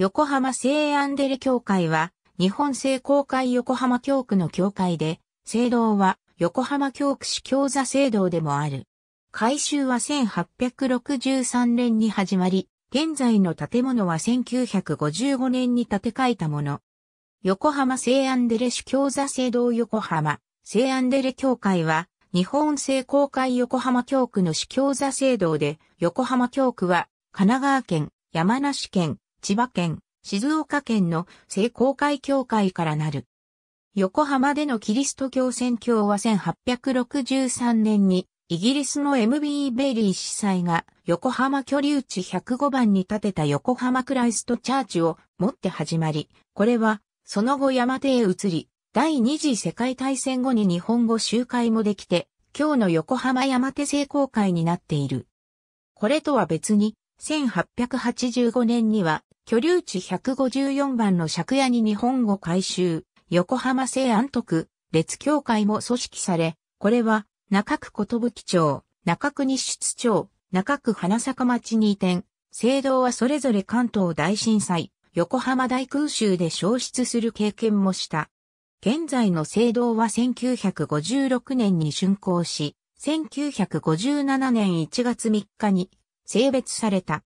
横浜聖アンデレ教会は、日本聖公会横浜教区の教会で、聖堂は横浜教区市教座聖堂でもある。改修は1863年に始まり、現在の建物は1955年に建て替えたもの。横浜聖アンデレ市教座聖堂横浜、聖アンデレ教会は、日本聖公会横浜教区の市教座聖堂で、横浜教区は、神奈川県、山梨県、千葉県、静岡県の聖公会協会からなる。横浜でのキリスト教宣教は1863年にイギリスの MB ベイリー司祭が横浜居留地105番に建てた横浜クライストチャーチを持って始まり、これはその後山手へ移り、第二次世界大戦後に日本語集会もできて、今日の横浜山手聖公会になっている。これとは別に、1885年には、居留地154番の借家に日本語改修、横浜西安徳、列協会も組織され、これは、中区寿町、中区西出町、中区花坂町に移転、聖堂はそれぞれ関東大震災、横浜大空襲で消失する経験もした。現在の聖堂は1956年に竣工し、1957年1月3日に性別された。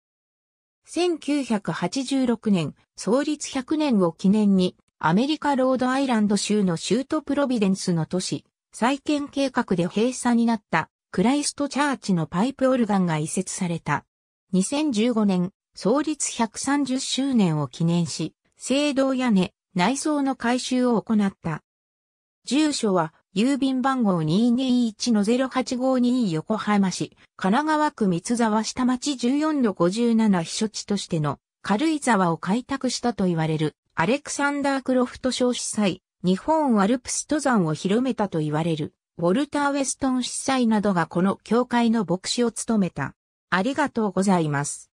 1986年、創立100年を記念に、アメリカロードアイランド州の州都プロビデンスの都市、再建計画で閉鎖になったクライストチャーチのパイプオルガンが移設された。2015年、創立130周年を記念し、聖堂屋根、内装の改修を行った。住所は、郵便番号221-0852横浜市、神奈川区三沢下町14の57避暑地としての軽井沢を開拓したと言われるアレクサンダー・クロフト少司祭、日本アルプス登山を広めたと言われるウォルター・ウェストン司祭などがこの教会の牧師を務めた。ありがとうございます。